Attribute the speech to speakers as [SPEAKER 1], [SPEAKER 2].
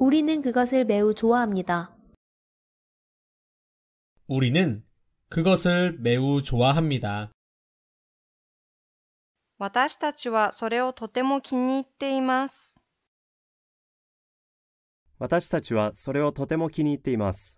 [SPEAKER 1] 우리는 그것을 매우 좋아합니다.
[SPEAKER 2] 우리는 그것을 매우 좋아합니다.
[SPEAKER 3] 私たちはそれをとても気に入っています。